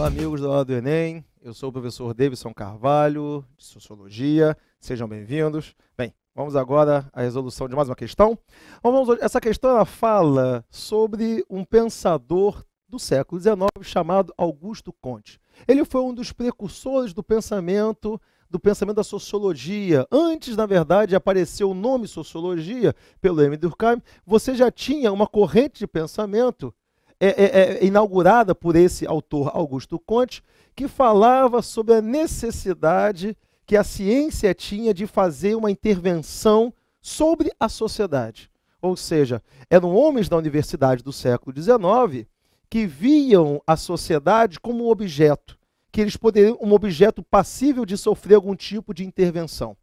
Olá, amigos da Hora do Enem. Eu sou o professor Davidson Carvalho, de Sociologia. Sejam bem-vindos. Bem, vamos agora à resolução de mais uma questão. Vamos, essa questão ela fala sobre um pensador do século XIX chamado Augusto Conte. Ele foi um dos precursores do pensamento do pensamento da sociologia. Antes, na verdade, de aparecer o nome sociologia pelo M. Durkheim, você já tinha uma corrente de pensamento é, é, é, inaugurada por esse autor Augusto Conte, que falava sobre a necessidade que a ciência tinha de fazer uma intervenção sobre a sociedade. Ou seja, eram homens da universidade do século XIX que viam a sociedade como um objeto, que eles poderiam, um objeto passível de sofrer algum tipo de intervenção.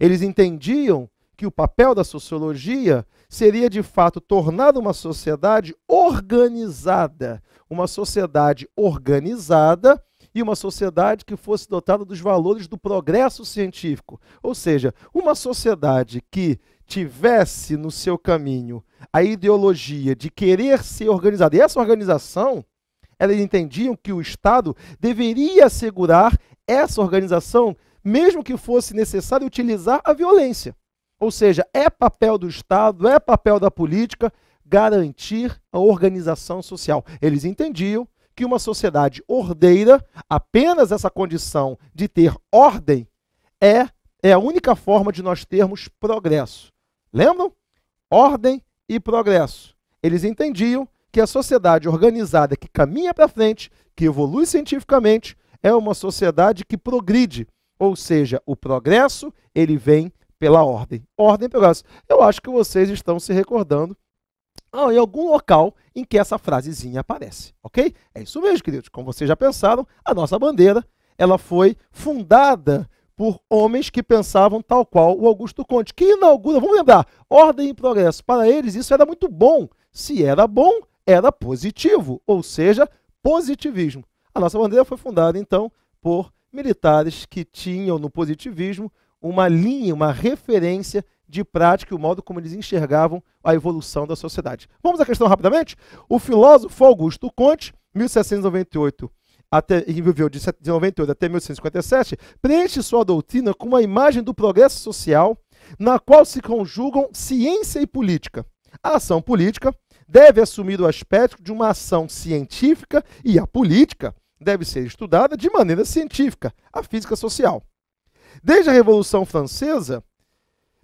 Eles entendiam que o papel da sociologia seria de fato tornada uma sociedade organizada, uma sociedade organizada e uma sociedade que fosse dotada dos valores do progresso científico, ou seja, uma sociedade que tivesse no seu caminho a ideologia de querer ser organizada. E essa organização, elas entendiam que o Estado deveria assegurar essa organização, mesmo que fosse necessário utilizar a violência. Ou seja, é papel do Estado, é papel da política garantir a organização social. Eles entendiam que uma sociedade ordeira, apenas essa condição de ter ordem, é, é a única forma de nós termos progresso. Lembram? Ordem e progresso. Eles entendiam que a sociedade organizada que caminha para frente, que evolui cientificamente, é uma sociedade que progride, ou seja, o progresso ele vem pela ordem. Ordem, Pegasus. Eu acho que vocês estão se recordando ah, em algum local em que essa frasezinha aparece, ok? É isso mesmo, queridos. Como vocês já pensaram, a nossa bandeira ela foi fundada por homens que pensavam tal qual o Augusto Conte, que inaugura, vamos lembrar, ordem e progresso. Para eles isso era muito bom. Se era bom, era positivo, ou seja, positivismo. A nossa bandeira foi fundada então por militares que tinham no positivismo uma linha, uma referência de prática e o modo como eles enxergavam a evolução da sociedade. Vamos à questão rapidamente? O filósofo Augusto Conte, 1798 até, viveu de 1798 até 1857, preenche sua doutrina com uma imagem do progresso social na qual se conjugam ciência e política. A ação política deve assumir o aspecto de uma ação científica e a política deve ser estudada de maneira científica, a física social. Desde a Revolução Francesa,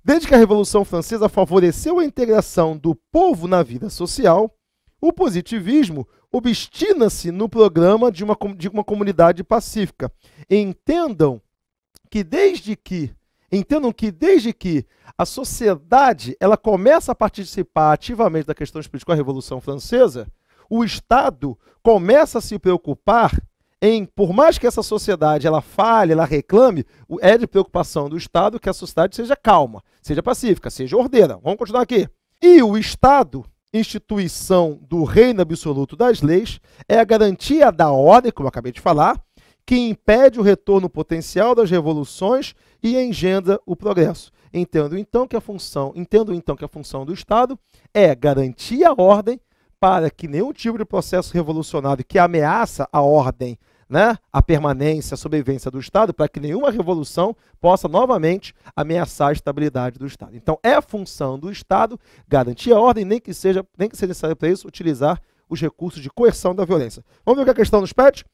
desde que a Revolução Francesa favoreceu a integração do povo na vida social, o positivismo obstina-se no programa de uma, de uma comunidade pacífica. Entendam que desde que entendam que desde que a sociedade ela começa a participar ativamente da questão política com a Revolução Francesa, o Estado começa a se preocupar em, por mais que essa sociedade ela fale, ela reclame, é de preocupação do Estado que a sociedade seja calma, seja pacífica, seja ordeira. Vamos continuar aqui. E o Estado, instituição do reino absoluto das leis, é a garantia da ordem, como eu acabei de falar, que impede o retorno potencial das revoluções e engendra o progresso. Entendo então que a função, entendo então que a função do Estado é garantir a ordem para que nenhum tipo de processo revolucionário que ameaça a ordem né, a permanência, a sobrevivência do Estado, para que nenhuma revolução possa novamente ameaçar a estabilidade do Estado. Então, é função do Estado garantir a ordem, nem que seja, nem que seja necessário para isso utilizar os recursos de coerção da violência. Vamos ver o que a questão nos pede?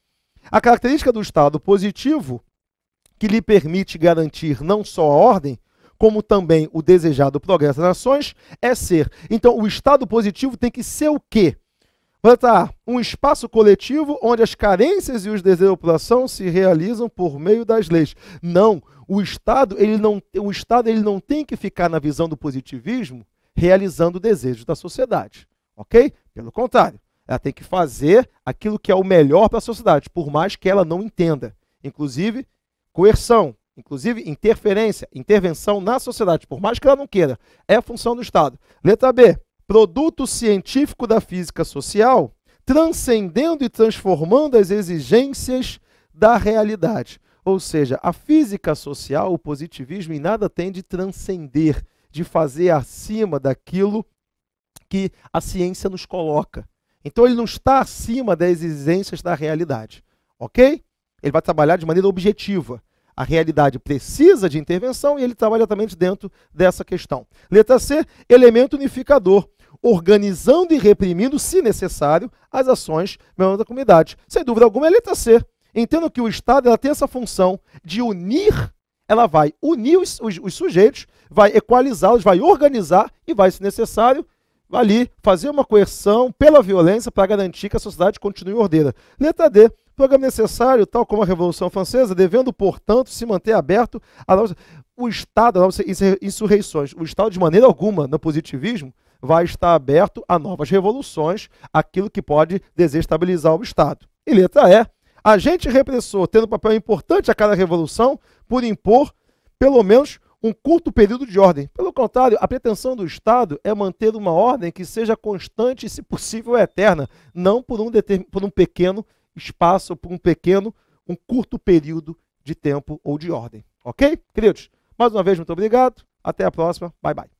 A característica do Estado positivo, que lhe permite garantir não só a ordem, como também o desejado progresso das nações, é ser. Então, o Estado positivo tem que ser o quê? Plantar um espaço coletivo onde as carências e os desejos da população se realizam por meio das leis. Não, o Estado ele não, o Estado ele não tem que ficar na visão do positivismo realizando desejos da sociedade, ok? Pelo contrário, ela tem que fazer aquilo que é o melhor para a sociedade, por mais que ela não entenda. Inclusive coerção, inclusive interferência, intervenção na sociedade, por mais que ela não queira, é a função do Estado. Letra B produto científico da física social, transcendendo e transformando as exigências da realidade. Ou seja, a física social, o positivismo, em nada tem de transcender, de fazer acima daquilo que a ciência nos coloca. Então ele não está acima das exigências da realidade, ok? Ele vai trabalhar de maneira objetiva. A realidade precisa de intervenção e ele trabalha também dentro dessa questão. Letra C, elemento unificador organizando e reprimindo, se necessário, as ações membros da comunidade. Sem dúvida alguma, é a letra C. Entendo que o Estado ela tem essa função de unir, ela vai unir os, os, os sujeitos, vai equalizá-los, vai organizar e vai, se necessário, ali fazer uma coerção pela violência para garantir que a sociedade continue ordeira. Letra D. Programa necessário, tal como a Revolução Francesa, devendo, portanto, se manter aberto a o Estado, a novas insurreições. O Estado, de maneira alguma, no positivismo, vai estar aberto a novas revoluções, aquilo que pode desestabilizar o Estado. E letra E, agente repressor tendo um papel importante a cada revolução por impor, pelo menos, um curto período de ordem. Pelo contrário, a pretensão do Estado é manter uma ordem que seja constante e, se possível, é eterna, não por um, por um pequeno espaço, por um pequeno, um curto período de tempo ou de ordem. Ok? Queridos, mais uma vez, muito obrigado. Até a próxima. Bye, bye.